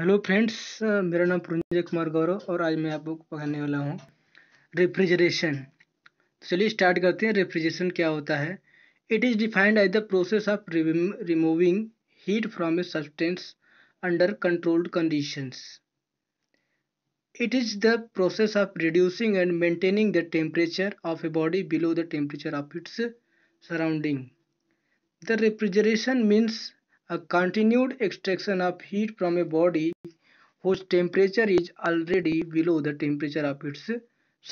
hello friends मेरा नाम पुरंजय कुमार गौरव और आज मैं आपको पढ़ाने वाला हूँ रेफ्रिजरेशन तो चलिए स्टार्ट करते हैं रेफ्रिजरेशन क्या होता है it is defined as the process of removing heat from a substance under controlled conditions it is the process of reducing and maintaining the temperature of a body below the temperature of its surrounding the refrigeration means a continued extraction of heat from a body whose temperature is already below the temperature of its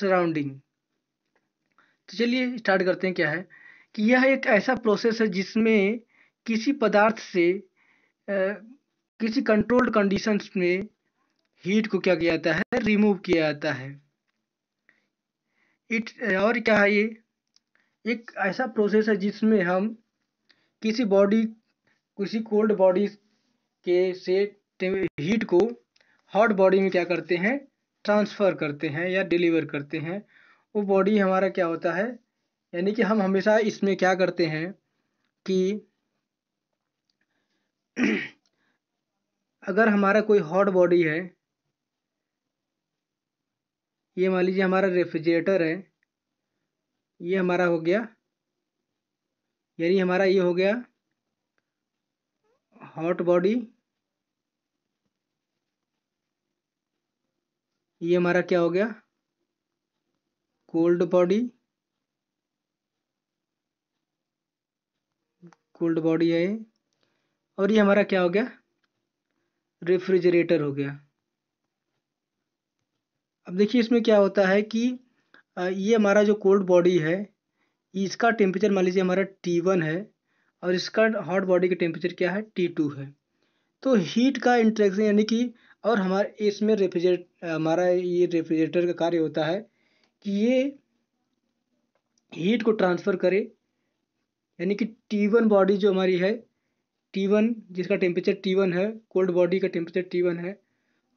surrounding तो चलिए start करते हैं क्या है कि यह एक ऐसा प्रोसेस है जिसमें किसी पदार्थ से आ, किसी कंट्रोल्ड कंडीशंस में हीट को क्या किया जाता है रिमूव किया जाता है इट और क्या है ये एक ऐसा प्रोसेस है जिसमें हम किसी बॉडी किसी कोल्ड बॉडी के से हीट को हॉट बॉडी में क्या करते हैं ट्रांसफ़र करते हैं या डिलीवर करते हैं वो बॉडी हमारा क्या होता है यानी कि हम हमेशा इसमें क्या करते हैं कि अगर हमारा कोई हॉट बॉडी है ये मान लीजिए हमारा रेफ्रिजरेटर है ये हमारा हो गया यानी हमारा ये हो गया हॉट बॉडी ये हमारा क्या हो गया कोल्ड बॉडी कोल्ड बॉडी है और ये हमारा क्या हो गया रेफ्रिजरेटर हो गया अब देखिए इसमें क्या होता है कि ये हमारा जो कोल्ड बॉडी है इसका टेम्परेचर मान लीजिए हमारा टी वन है और इसका हॉट बॉडी का टेम्परेचर क्या है टी टू है तो हीट का इंट्रैक्शन यानी कि और हमारे इसमें रेफ्रिजरेट हमारा ये रेफ्रिजरेटर का कार्य होता है कि ये हीट को ट्रांसफ़र करे यानी कि टी वन बॉडी जो हमारी है टी वन जिसका टेम्परेचर टी वन है कोल्ड बॉडी का टेम्परेचर टी वन है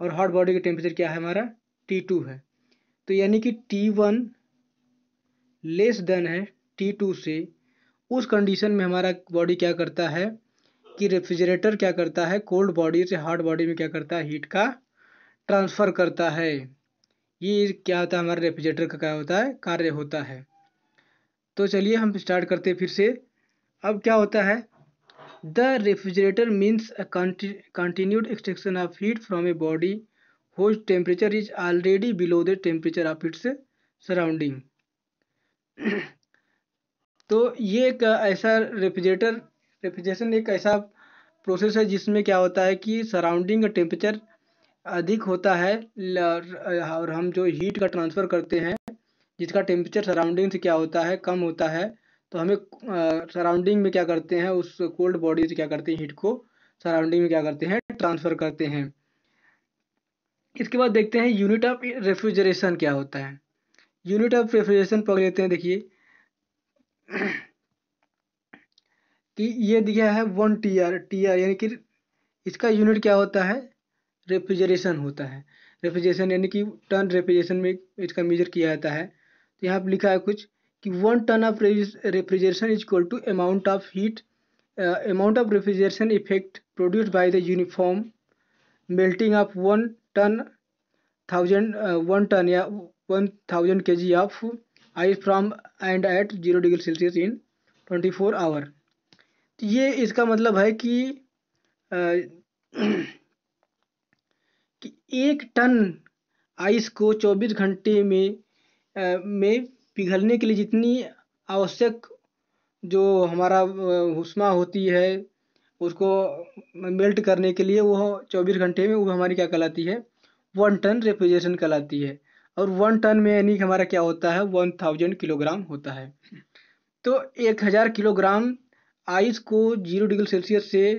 और हॉट बॉडी का टेम्परेचर क्या है हमारा टी टू है तो यानी कि टी वन लेस देन है टी टू से उस कंडीशन में हमारा बॉडी क्या करता है कि रेफ्रिजरेटर क्या करता है कोल्ड बॉडी से हॉट बॉडी में क्या करता है हीट का ट्रांसफ़र करता है ये क्या होता है हमारे रेफ्रिजरेटर का क्या होता है कार्य होता है तो चलिए हम स्टार्ट करते फिर से अब क्या होता है the refrigerator means continued extraction of heat from a body whose temperature is already below the temperature of its surrounding तो ये एक ऐसा रेफ्रिजरेटर रेफ्रिजरेशन एक ऐसा प्रोसेस है जिसमें क्या होता है कि सराउंडिंग का टेम्परेचर अधिक होता है और हम जो हीट का ट्रांसफ़र करते हैं जिसका टेम्परेचर सराउंडिंग से क्या होता है कम होता है तो हमें सराउंडिंग में क्या करते हैं उस कोल्ड बॉडी से क्या करते हैं हीट को सराउंडिंग में क्या करते हैं ट्रांसफ़र करते हैं इसके बाद देखते हैं यूनिट ऑफ रेफ्रिजरेशन क्या होता है यूनिट ऑफ रेफ्रिजरेशन पकड़ लेते हैं देखिए कि ये दिया है one T R T R यानी कि इसका यूनिट क्या होता है रेफ्रिजरेशन होता है रेफ्रिजरेशन यानी कि टन रेफ्रिजरेशन में इसका मेजर किया जाता है तो यहाँ पर लिखा है कुछ कि one ton of refrigeration is equal to amount of heat amount of refrigeration effect produced by the uniform melting of one ton thousand one ton या one thousand K G of ice from and at zero degree Celsius in twenty four hour तो ये इसका मतलब है कि आ, कि एक ton ice को चौबीस घंटे में आ, में पिघलने के लिए जितनी आवश्यक जो हमारा हुस्मा होती है उसको मेल्ट करने के लिए वो चौबीस घंटे में वो हमारी क्या कहलाती है वन टन रेफ्रिजरेशन कहलाती है और वन टन में यानी कि हमारा क्या होता है वन थाउजेंड किलोग्राम होता है तो एक हज़ार किलोग्राम आइस को जीरो डिग्री सेल्सियस से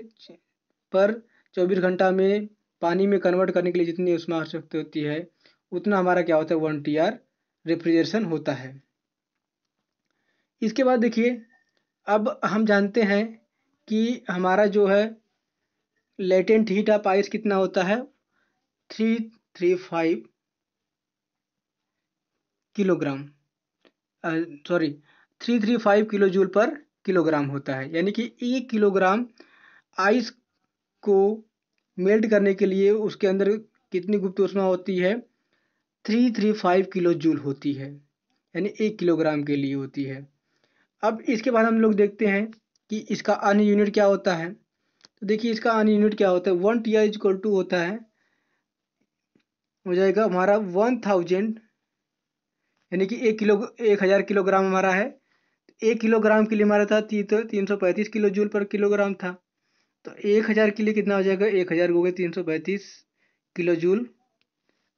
पर चौबीस घंटा में पानी में कन्वर्ट करने के लिए जितनी उसमें आवश्यकता होती है उतना हमारा क्या होता है वन टी आर रेफ्रिजरेशन होता है इसके बाद देखिए अब हम जानते हैं कि हमारा जो है लेटेंट हीट ऑफ आइस कितना होता है three three five kilogram sorry three three five kilo joule per kilogram होता है यानी कि एक किलोग्राम आइस को मेल्ट करने के लिए उसके अंदर कितनी गुप्त ऊष्मा होती है three three five kilo joule होती है यानी एक किलोग्राम के लिए होती है अब इसके बाद हम लोग देखते हैं कि इसका अन्य यूनिट क्या होता है तो देखिए इसका अन्य यूनिट क्या होता है one T I equal to होता है हो जाएगा हमारा वन थाउजेंड यानी कि एक किलो एक हज़ार किलोग्राम हमारा है एक किलोग्राम के लिए हमारा था तो तीन सौ पैंतीस किलो जूल पर किलोग्राम था तो एक हज़ार के लिए कितना हो जाएगा एक हज़ार हो गए तीन सौ पैंतीस किलो जूल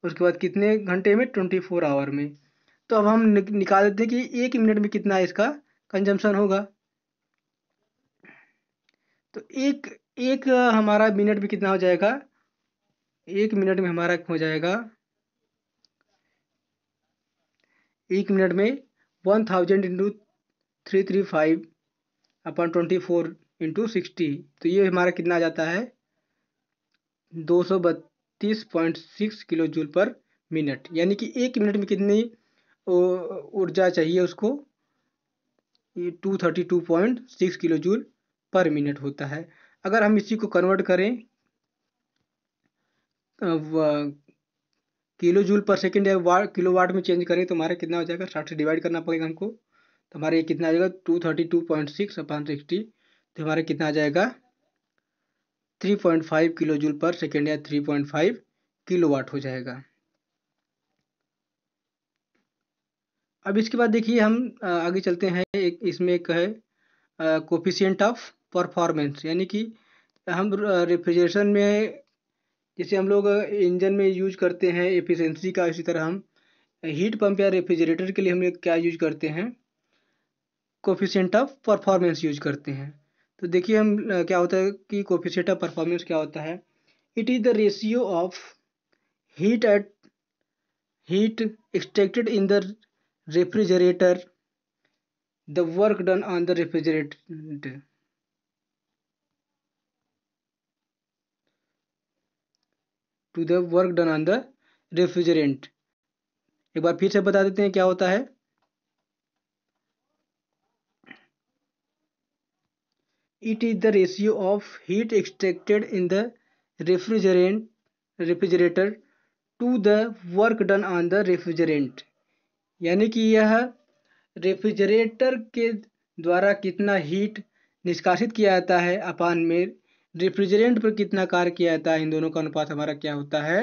उसके बाद कितने घंटे में ट्वेंटी फोर आवर में तो अब हम निकाल देते हैं कि एक मिनट में कितना इसका कंजम्पशन होगा तो एक एक हमारा मिनट में कितना हो जाएगा एक मिनट में हमारा हो जाएगा एक मिनट में one thousand into three three five upon twenty four into sixty तो ये हमारा कितना आ जाता है दो सौ बत्तीस point six kilo joule per minute यानी कि एक मिनट में कितनी ऊर्जा चाहिए उसको two thirty two point six kilo joule per minute होता है अगर हम इसी को कन्वर्ट करें किलो जूल पर सेकेंड या वाट किलो वाट में चेंज करें तो हमारा कितना हो जाएगा साठ से डिवाइड करना पड़ेगा हमको तो हमारा ये कितना आ जाएगा two thirty two point six upon sixty तो हमारा कितना आ जाएगा three point five kilo joule per second या three point five kilo watt हो जाएगा अब इसके बाद देखिए हम आगे चलते हैं एक इसमें एक है कोफिशियंट ऑफ परफॉर्मेंस यानी कि हम रेफ्रिजरेशन में जैसे हम लोग इंजन में यूज करते हैं एफिशिएंसी का इसी तरह हम हीट पंप या रेफ्रिजरेटर के लिए हम लोग क्या यूज करते हैं कोफिशेंट ऑफ परफॉर्मेंस यूज करते हैं तो देखिए हम क्या होता है कि कोफिशेंट ऑफ परफॉर्मेंस क्या होता है it is the ratio of heat at heat extracted in the refrigerator the work done on the refrigerator to the work done on the refrigerant एक बार फिर से बता देते हैं क्या होता है it is the ratio of heat extracted in the refrigerant refrigerator to the work done on the refrigerant यानी कि यह रेफ्रिजरेटर के द्वारा कितना हीट निष्कासित किया जाता है अपान में रेफ्रिजरेंट पर कितना कार्य किया जाता है इन दोनों का अनुपात हमारा क्या होता है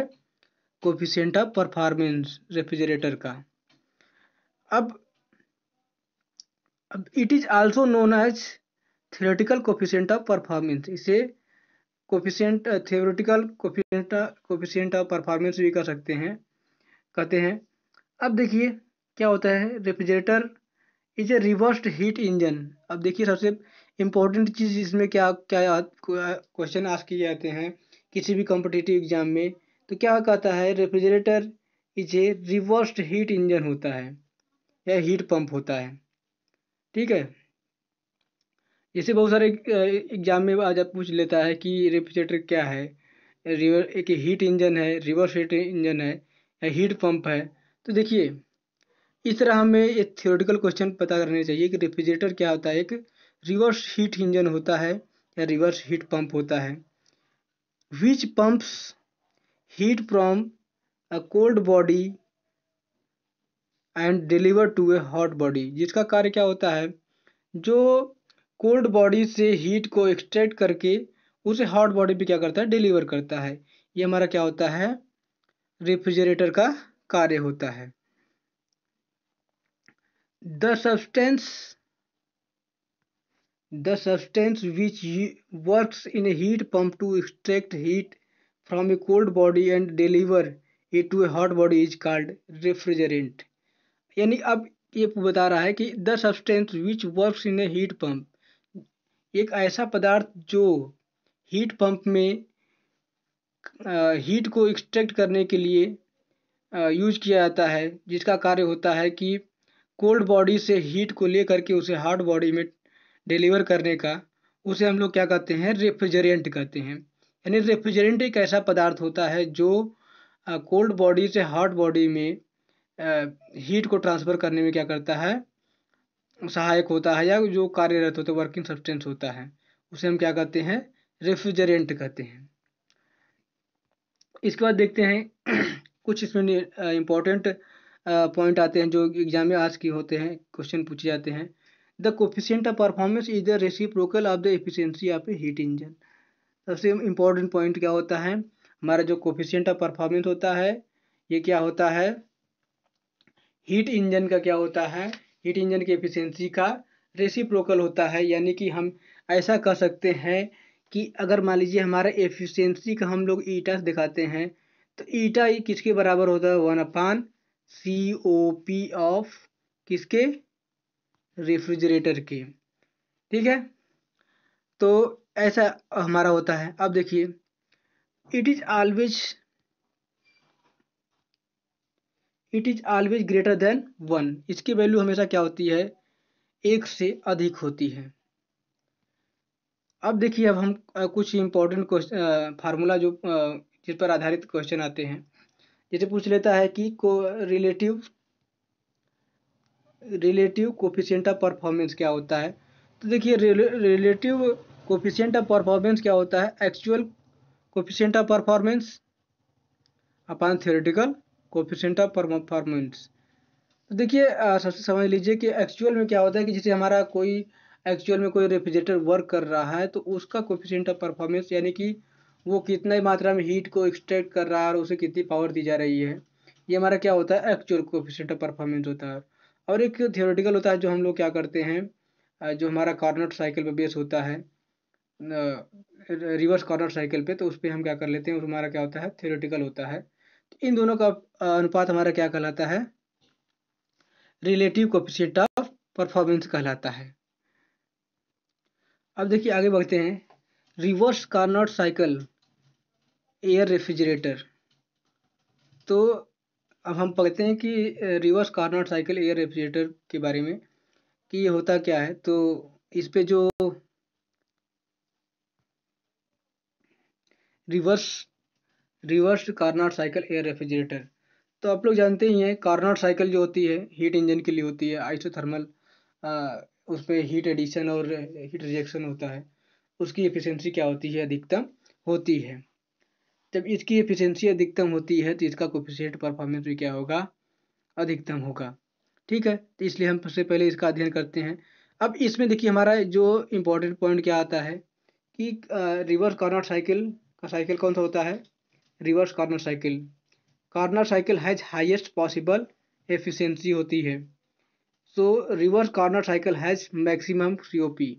कोफिशेंट ऑफ परफॉर्मेंस रेफ्रिजरेटर का अब अब it is also known as theoretical coefficient of performance इसे coefficient theoretical coefficient coefficient of performance भी कह सकते हैं कहते हैं अब देखिए क्या होता है refrigerator is a reversed heat engine अब देखिए सबसे इम्पोर्टेंट चीज़ इसमें क्या क्या क्वेश्चन आज किए जाते हैं किसी भी कॉम्पिटिटिव एग्जाम में तो क्या कहता है refrigerator is a reversed heat engine होता है या हीट पंप होता है ठीक है जैसे बहुत सारे एग्जाम में आज पूछ लेता है कि रेफ्रिजरेटर क्या है रिवर एक हीट इंजन है रिवर्स हीट इंजन है या हीट पंप है तो देखिए इस तरह हमें एक थियोरेटिकल क्वेश्चन पता करने चाहिए कि रेफ्रिजरेटर क्या होता है एक रिवर्स हीट इंजन होता है या रिवर्स हीट पंप होता है which pumps heat from a cold body and deliver to a hot body जिसका कार्य क्या होता है जो कोल्ड बॉडी से हीट को एक्सट्रैक्ट करके उसे हॉट बॉडी पे क्या करता है डिलीवर करता है ये हमारा क्या होता है रेफ्रिजरेटर का कार्य होता है the substance The substance which works in a heat pump to extract heat from a cold body and deliver it to a hot body is called refrigerant यानी अब ये बता रहा है कि the substance which works in a heat pump एक ऐसा पदार्थ जो हीट पंप में हीट को एक्सट्रैक्ट करने के लिए यूज किया जाता है जिसका कार्य होता है कि कोल्ड बॉडी से हीट को लेकर के उसे हॉट बॉडी में डिलीवर करने का उसे हम लोग क्या कहते हैं रेफ्रिजरेंट कहते हैं यानी रेफ्रिजरेंट एक ऐसा पदार्थ होता है जो कोल्ड बॉडी से हॉट बॉडी में हीट को ट्रांसफ़र करने में क्या करता है सहायक होता है या जो कार्यरत होता है वर्किंग सब्सटेंस होता है उसे हम क्या कहते हैं रेफ्रिजरेंट कहते हैं इसके बाद देखते हैं कुछ इसमें इम्पोर्टेंट पॉइंट आते हैं जो एग्जाम में आज के होते हैं क्वेश्चन पूछे जाते हैं the coefficient of performance is the reciprocal of the efficiency of a heat engine सबसे इम्पोर्टेंट पॉइंट क्या होता है हमारा जो कोफिशियंट ऑफ परफॉर्मेंस होता है ये क्या होता है हीट इंजन का क्या होता है हीट इंजन की एफिशिएंसी का रेसिप्रोकल होता है यानी कि हम ऐसा कह सकते हैं कि अगर मान लीजिए हमारा एफिशियंसी का हम लोग ईटा दिखाते हैं तो ईटा किसके बराबर होता है one upon C O P of किसके रेफ्रिजरेटर के ठीक है तो ऐसा हमारा होता है अब देखिए it is always it is always greater than one इसकी वैल्यू हमेशा क्या होती है एक से अधिक होती है अब देखिए अब हम कुछ इंपॉर्टेंट क्वेश्चन फार्मूला जो जिस पर आधारित क्वेश्चन आते हैं जैसे पूछ लेता है कि को relative relative coefficient of performance क्या होता है तो देखिए रिलेटिव कोफिशियंट ऑफ परफॉर्मेंस क्या होता है actual coefficient of performance upon theoretical coefficient of performance तो देखिए सबसे समझ लीजिए कि एक्चुअल में क्या होता है कि जैसे हमारा कोई एक्चुअल में कोई रेफ्रिजरेटर वर्क कर रहा है तो उसका कोफिशियंट ऑफ परफॉर्मेंस यानी कि वो कितना मात्रा में हीट को एक्सट्रैक्ट कर रहा है और उसे कितनी पावर दी जा रही है ये हमारा क्या होता है एक्चुअल कोफिशियंट ऑफ परफॉर्मेंस होता है और एक थियोरेटिकल होता है जो हम लोग क्या करते हैं जो हमारा कॉर्नर साइकिल पर बेस होता है रिवर्स कॉर्नर साइकिल पे तो उस पर हम क्या कर लेते हैं हमारा क्या होता है थियोरेटिकल होता है तो इन दोनों का अनुपात हमारा क्या कहलाता है रिलेटिव कोफिशियंट ऑफ परफॉर्मेंस कहलाता है अब देखिए आगे बढ़ते हैं reverse Carnot cycle air refrigerator तो अब हम पढ़ते हैं कि reverse Carnot cycle air refrigerator के बारे में कि ये होता क्या है तो इस पे जो reverse reverse Carnot cycle air refrigerator तो आप लोग जानते ही हैं कार्नर साइकिल जो होती है हीट इंजन के लिए होती है आइसोथर्मल उस पर हीट एडिशन और हीट रिजेक्शन होता है उसकी एफिशिएंसी क्या होती है अधिकतम होती है जब इसकी एफिशिएंसी अधिकतम होती है तो इसका कोफिशियंट परफॉर्मेंस भी क्या होगा अधिकतम होगा ठीक है तो इसलिए हम सबसे पहले इसका अध्ययन करते हैं अब इसमें देखिए हमारा जो इम्पोर्टेंट पॉइंट क्या आता है कि रिवर्स कॉर्नर साइकिल का साइकिल कौन सा होता है reverse Carnot cycle Carnot cycle has highest possible efficiency होती है so reverse Carnot cycle has maximum COP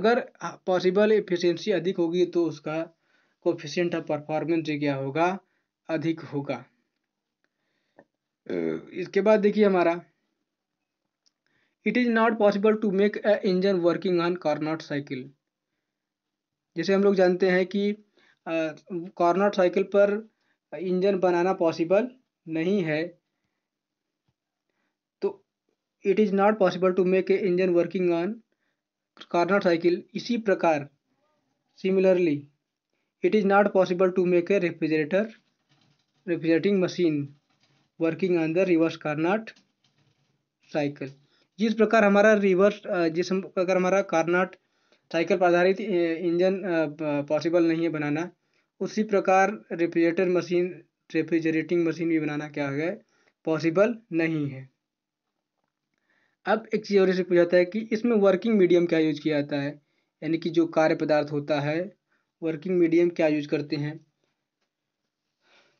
अगर पॉसिबल एफिशिएंसी अधिक होगी तो उसका कोफिशियंट ऑफ परफॉर्मेंस जो क्या होगा अधिक होगा इसके बाद देखिए हमारा it is not possible to make a engine working on Carnot cycle जैसे हम लोग जानते हैं कि कॉर्नॉट साइकिल पर इंजन बनाना पॉसिबल नहीं है तो it is not possible to make a engine working on Carnot cycle इसी प्रकार similarly it is not possible to make a refrigerator refrigerating machine working on the reverse carnot cycle जिस प्रकार हमारा reverse जिस प्रकार हमारा कार्नाट साइकिल पर आधारित इंजन पॉसिबल नहीं है बनाना उसी प्रकार रेफ्रिजरेटर मशीन रेफ्रिजरेटिंग मशीन भी बनाना क्या हो गया पॉसिबल नहीं है अब एक चीज़ और इसे पूछा जाता है कि इसमें वर्किंग मीडियम क्या यूज किया जाता है यानी कि जो कार्य पदार्थ होता है वर्किंग मीडियम क्या यूज करते हैं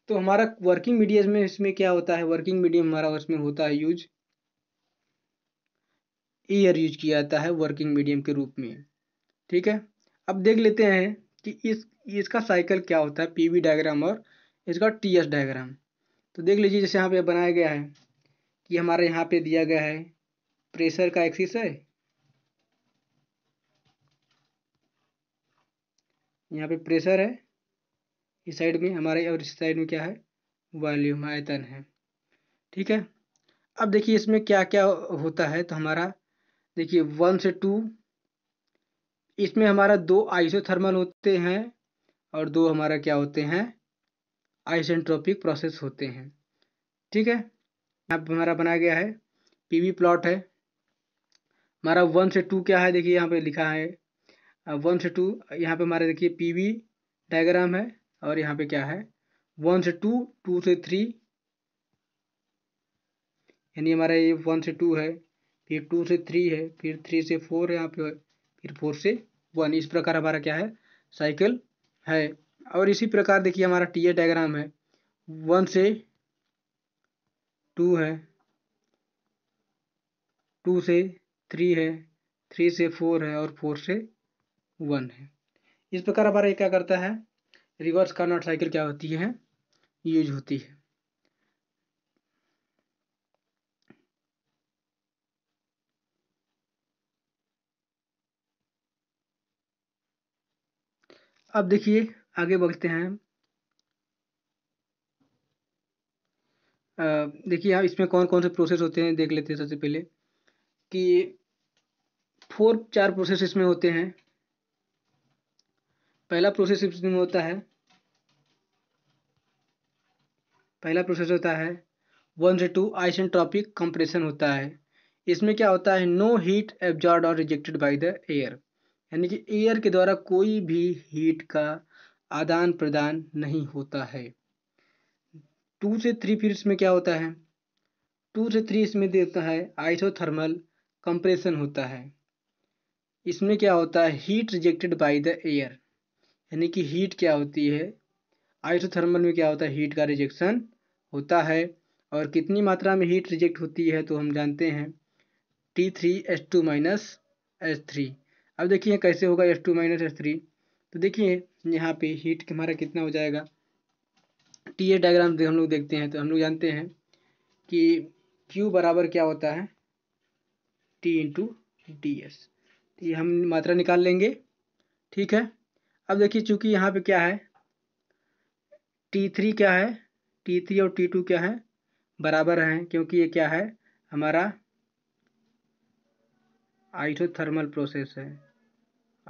तो हमारा वर्किंग मीडियम में इसमें क्या होता है वर्किंग मीडियम हमारा उसमें होता है यूज ईयर यूज किया जाता है वर्किंग मीडियम के रूप में ठीक है अब देख लेते हैं कि इस इसका साइकिल क्या होता है पीवी डायग्राम और इसका टीएस डायग्राम तो देख लीजिए जैसे यहाँ पे बनाया गया है कि हमारे यहाँ पे दिया गया है प्रेशर का एक्सिस है यहाँ पे प्रेशर है इस साइड में हमारे और इस साइड में क्या है वॉल्यूम आयतन है ठीक है अब देखिए इसमें क्या क्या होता है तो हमारा देखिए वन से टू इसमें हमारा दो आइसोथर्मल होते हैं और दो हमारा क्या होते हैं आइसेंट्रोपिक प्रोसेस होते हैं ठीक है यहाँ पर हमारा बनाया गया है पीवी प्लॉट है हमारा वन से टू क्या है देखिए यहाँ पे लिखा है वन से टू यहाँ पे हमारे देखिए पी वी डायग्राम है और यहाँ पे क्या है वन से टू टू से थ्री यानी हमारा ये वन से टू है फिर टू से थ्री है फिर थ्री से फोर यहाँ पे फिर फोर से वन इस प्रकार हमारा क्या है साइकिल है और इसी प्रकार देखिए हमारा टी ए डायग्राम है वन से टू है टू से थ्री है थ्री से फोर है और फोर से वन है इस प्रकार हमारा ये क्या करता है रिवर्स कार्नोट साइकिल क्या होती है यूज होती है अब देखिए आगे बढ़ते हैं देखिए यहाँ इसमें कौन कौन से प्रोसेस होते हैं देख लेते हैं सबसे पहले कि फोर चार प्रोसेस इसमें होते हैं पहला प्रोसेस इसमें होता है पहला प्रोसेस होता है वन से टू आइसेंट्रॉपिक कंप्रेशन होता है इसमें क्या होता है नो हीट एब्जॉर्ड और रिजेक्टेड बाय द एयर यानी कि एयर के द्वारा कोई भी हीट का आदान प्रदान नहीं होता है टू से थ्री फिर इसमें क्या होता है टू से थ्री इसमें देता है आइसोथर्मल कंप्रेशन होता है इसमें क्या होता है heat rejected by the air यानी कि हीट क्या होती है आइसोथर्मल में क्या होता है हीट का रिजेक्शन होता है और कितनी मात्रा में हीट रिजेक्ट होती है तो हम जानते हैं T three S two minus S three अब देखिए कैसे होगा S two minus S three तो देखिए यहाँ पे हीट हमारा कितना हो जाएगा टी ए डायग्राम हम लोग देखते हैं तो हम लोग जानते हैं कि क्यू बराबर क्या होता है टी इंटू डी एस ये हम मात्रा निकाल लेंगे ठीक है अब देखिए चूंकि यहाँ पे क्या है टी थ्री क्या है टी थ्री और टी टू क्या है बराबर हैं क्योंकि ये क्या है हमारा आइसोथर्मल प्रोसेस है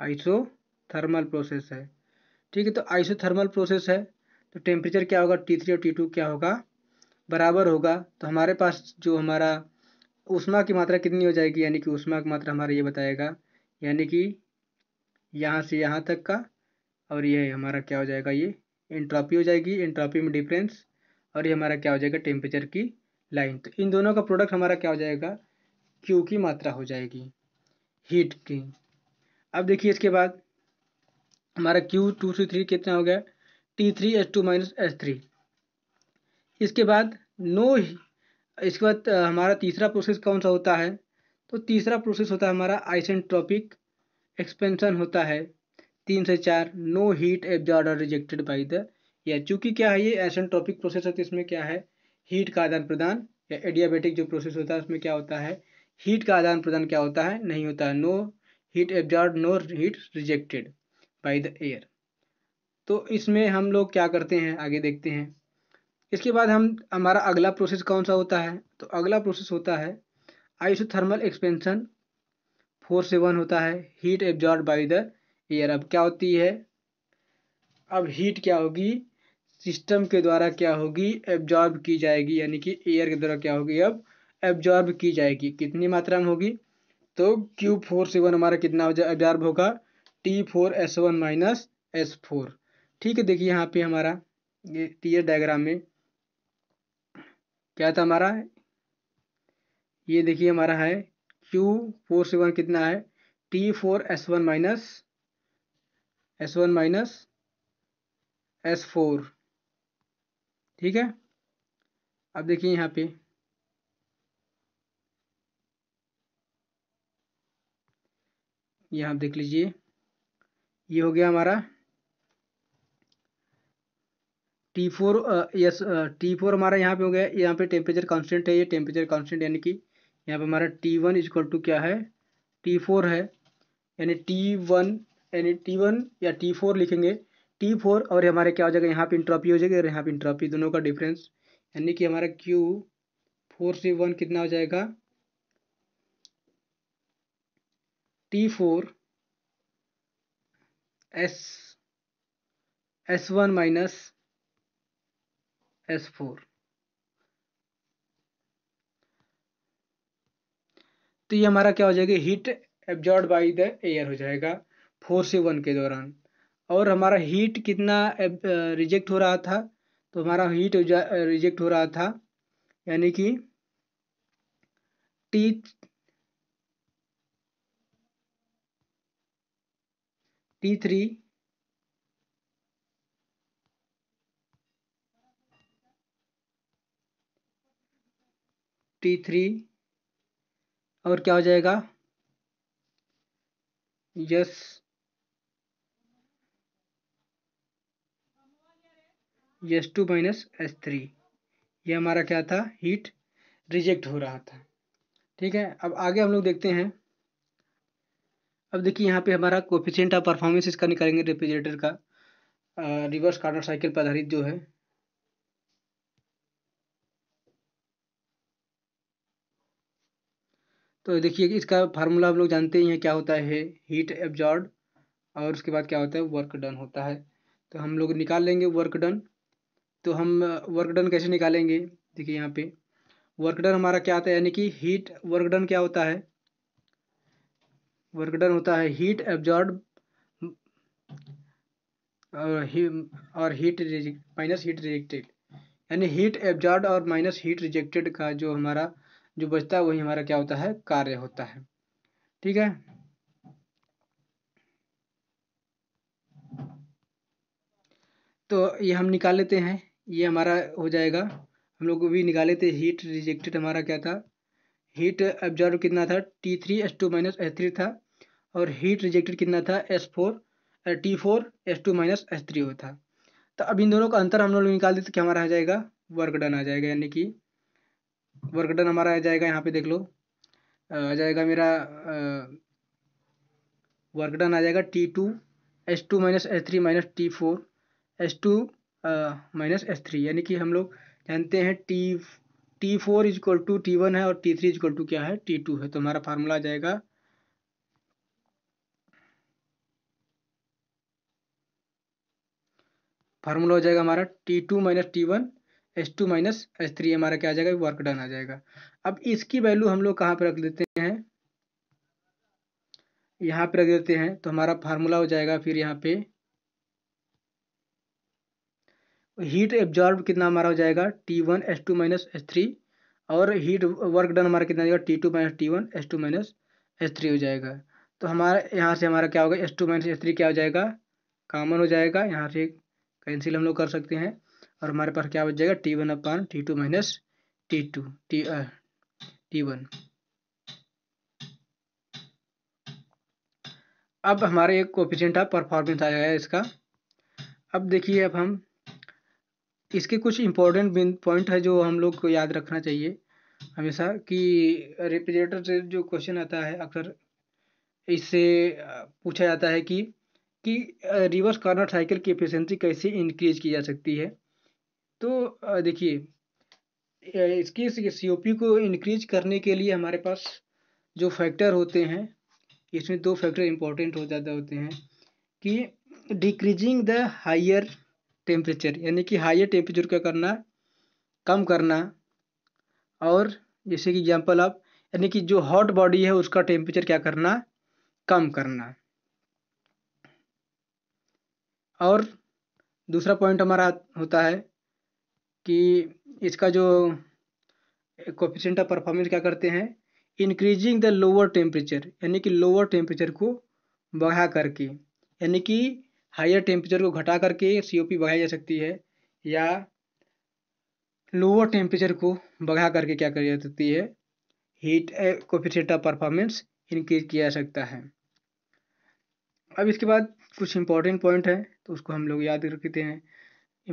आइसोथर्मल प्रोसेस है ठीक है तो आइसोथर्मल प्रोसेस है तो टेम्परेचर क्या होगा टी थ्री और टी टू क्या होगा बराबर होगा तो हमारे पास जो हमारा उष्मा की मात्रा कितनी हो जाएगी यानी कि उष्मा की मात्रा हमारा ये बताएगा यानी कि यहाँ से यहाँ तक का और ये हमारा क्या हो जाएगा ये एंट्रॉपी हो जाएगी एंट्रॉपी में डिफरेंस और ये हमारा क्या हो जाएगा टेम्परेचर की लाइन तो इन दोनों का प्रोडक्ट हमारा क्या हो जाएगा क्यू की मात्रा हो जाएगी हीट की अब देखिए इसके बाद हमारा क्यू टू सी थ्री कितना हो गया T three S two minus S three इसके बाद नो इसके बाद हमारा तीसरा प्रोसेस कौन सा होता है तो तीसरा प्रोसेस होता है हमारा आइसेंट्रोपिक एक्सपेंशन होता है तीन से चार नो हीट एब्जॉर्ड और रिजेक्टेड बाई द या चूंकि क्या है ये एसेंट्रोपिक प्रोसेस है इसमें क्या है हीट का आदान प्रदान या एडियाबेटिक जो प्रोसेस होता है उसमें क्या होता है हीट का आदान प्रदान क्या होता है नहीं होता है no heat absorbed no heat rejected by the air तो इसमें हम लोग क्या करते हैं आगे देखते हैं इसके बाद हम हमारा अगला प्रोसेस कौन सा होता है तो अगला प्रोसेस होता है आइसोथर्मल एक्सपेंशन फोर से वन होता है heat absorbed by the air अब क्या होती है अब हीट क्या होगी सिस्टम के द्वारा क्या होगी एब्जॉर्ब की जाएगी यानी कि एयर के द्वारा क्या होगी अब एब्जॉर्ब की जाएगी कितनी मात्रा में होगी तो क्यू फोर सेवन हमारा कितना हो जाए एब्जॉर्ब होगा T four S one minus S four ठीक है देखिए यहाँ पे हमारा ये टीयर डायग्राम में क्या था हमारा ये देखिए हमारा है क्यू फोर सेवन कितना है T four S one minus S one minus S four ठीक है अब देखिए यहाँ पे यहाँ देख लीजिए ये हो गया हमारा T four yes T four हमारा यहाँ पे हो गया यहाँ पे टेम्परेचर कांस्टेंट है ये टेम्परेचर कांस्टेंट यानी कि यहाँ पे हमारा टी वन इजक्वल टू क्या है टी फोर है यानी टी वन यानी टी वन या टी फोर लिखेंगे टी फोर और हमारे क्या हो जाएगा यहाँ पे इंट्रॉपी हो जाएगी और यहाँ पे इंट्रॉपी दोनों का डिफरेंस यानी कि हमारा क्यू फोर से वन कितना हो जाएगा T four S S one minus S four तो ये हमारा क्या हो जाएगा heat absorb by the air हो जाएगा फोर से वन के दौरान और हमारा हीट कितना रिजेक्ट हो रहा था तो हमारा हीट रिजेक्ट हो रहा था यानी कि T T three T three और क्या हो जाएगा yes S two minus S three ये हमारा क्या था हीट रिजेक्ट हो रहा था ठीक है अब आगे हम लोग देखते हैं अब देखिए यहाँ पे हमारा कोफिशियंट ऑफ परफॉर्मेंस इसका निकालेंगे रेफ्रिजरेटर का रिवर्स कार्नर साइकिल पर आधारित जो है तो देखिए इसका फार्मूला हम लोग जानते ही हैं क्या होता है हीट एब्जॉर्ड और उसके बाद क्या होता है वर्क डन होता है तो हम लोग निकाल लेंगे वर्क डन तो हम वर्क डन कैसे निकालेंगे देखिए यहाँ पे वर्क डन हमारा क्या आता है यानी कि हीट वर्क डन क्या होता है वर्क डन होता है हीट एब्जॉर्ब और ही और हीट माइनस हीट रिजेक्टेड यानी हीट एब्जॉर्ब और माइनस हीट रिजेक्टेड का जो हमारा जो बचता है वही हमारा क्या होता है कार्य होता है ठीक है तो ये हम निकाल लेते हैं ये हमारा हो जाएगा हम लोग भी निकाले थे हीट रिजेक्टेड हमारा क्या था हीट एब्जॉर्व कितना था T three S two minus S three था और हीट रिजेक्टेड कितना था S four T four S two minus S three हो था तो अब इन दोनों का अंतर हम लोग निकाल देते क्या हमारा आ जाएगा वर्क डन आ जाएगा यानी कि वर्क डन हमारा आ जाएगा यहाँ पे देख लो आ जाएगा मेरा वर्क डन आ जाएगा T two S two minus S three minus T four S two minus S three यानी कि हम लोग जानते हैं T T four is equal to T one है और T three is equal to क्या है टी टू है तो हमारा फार्मूला आ जाएगा फार्मूला हो जाएगा हमारा T two minus T one S two minus S three हमारा क्या आ जाएगा वर्क डन आ जाएगा अब इसकी वैल्यू हम लोग कहाँ पर रख देते हैं यहाँ पे रख देते हैं तो हमारा फार्मूला हो जाएगा फिर यहाँ पे हीट एब्जॉर्ब कितना हमारा हो जाएगा T one S two minus S three और हीट वर्क डन हमारा कितना T two minus T one S two minus S three हो जाएगा तो हमारा यहाँ से हमारा क्या होगा S two minus S three क्या हो जाएगा कॉमन हो जाएगा यहाँ से कैंसिल हम लोग कर सकते हैं और हमारे पास क्या बच जाएगा T one upon T two minus T two T T one अब हमारा एक कोफिशियंट ऑफ परफॉर्मेंस आ जाएगा इसका अब देखिए अब हम इसके कुछ इम्पोर्टेंट पॉइंट है जो हम लोग को याद रखना चाहिए हमेशा कि रेफ्रिजरेटर से जो क्वेश्चन आता है अक्सर इससे पूछा जाता है कि कि रिवर्स कार्नर साइकिल की एफिशिएंसी कैसे इंक्रीज की जा सकती है तो देखिए इसकी सीओपी को इंक्रीज करने के लिए हमारे पास जो फैक्टर होते हैं इसमें दो फैक्टर इम्पोर्टेंट हो ज़्यादा होते हैं कि डिक्रीजिंग द हायर टेम्परेचर यानी कि हाइयर टेम्परेचर क्या करना कम करना और जैसे कि एग्जाम्पल आप यानी कि जो हॉट बॉडी है उसका टेम्परेचर क्या करना कम करना और दूसरा पॉइंट हमारा होता है कि इसका जो कोफिशेंट ऑफ परफॉर्मेंस क्या करते हैं इंक्रीजिंग द लोअर टेम्परेचर यानी कि लोअर टेम्परेचर को बढ़ा करके यानी कि हायर टेम्परेचर को घटा करके सी ओ पी बढ़ाई जा सकती है या लोअर टेम्परेचर को बढ़ा करके क्या कर सकती है heat coefficient of performance increase किया जा सकता है अब इसके बाद कुछ इम्पोर्टेंट पॉइंट है तो उसको हम लोग याद रखते हैं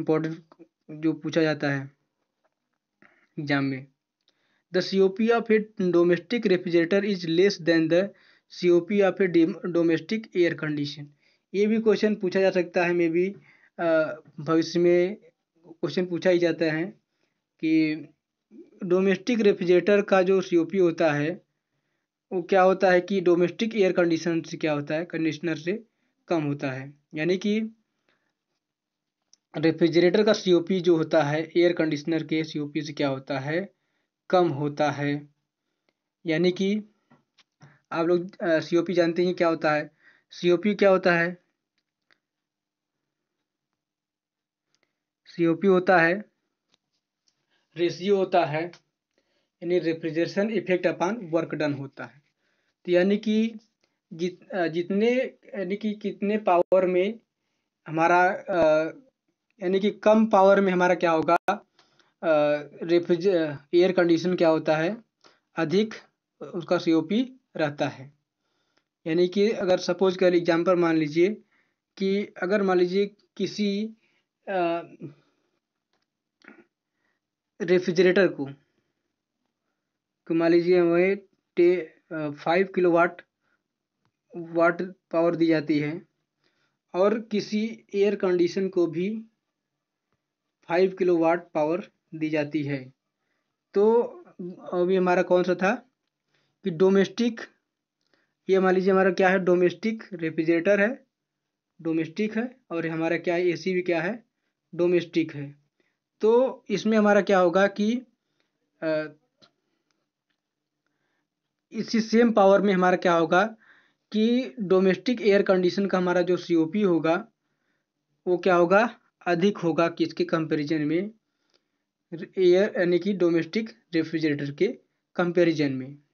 इम्पोर्टेंट जो पूछा जाता है एग्जाम में the C O P of a domestic refrigerator is less than the C O P of a domestic air condition ये भी क्वेश्चन पूछा जा सकता है मे बी भविष्य में क्वेश्चन पूछा ही जाता है कि डोमेस्टिक रेफ्रिजरेटर का जो सी ओ पी होता है वो क्या होता है कि डोमेस्टिक एयर कंडीशन से क्या होता है कंडीशनर से कम होता है यानी कि रेफ्रिजरेटर का सी ओ पी जो होता है एयर कंडीशनर के सी ओ पी से क्या होता है कम होता है यानी कि आप लोग सी ओ पी जानते हैं क्या होता है सीओपी क्या होता है सीओपी होता है रेशियो होता है यानी refrigeration effect upon work done होता है तो यानी कि जित जितने यानी कि कितने पावर में हमारा यानी कि कम पावर में हमारा क्या होगा रेफ्रिज एयर कंडीशन क्या होता है अधिक उसका सीओपी रहता है यानी कि अगर सपोज कर एग्जांपल मान लीजिए कि अगर मान लीजिए किसी रेफ्रिजरेटर को तो मान लीजिए हमें टे five kilo watt watt power दी जाती है और किसी एयर कंडीशन को भी फाइव किलो वाट पावर दी जाती है तो अभी हमारा कौन सा था कि डोमेस्टिक ये मान लीजिए हमारा क्या है डोमेस्टिक रेफ्रिजरेटर है डोमेस्टिक है और हमारा क्या है एसी भी क्या है डोमेस्टिक है तो इसमें हमारा क्या होगा कि इसी सेम पावर में हमारा क्या होगा कि डोमेस्टिक एयर कंडीशन का हमारा जो सी होगा वो क्या होगा अधिक होगा किसके कंपैरिजन में एयर यानी कि डोमेस्टिक रेफ्रिजरेटर के कंपैरिजन में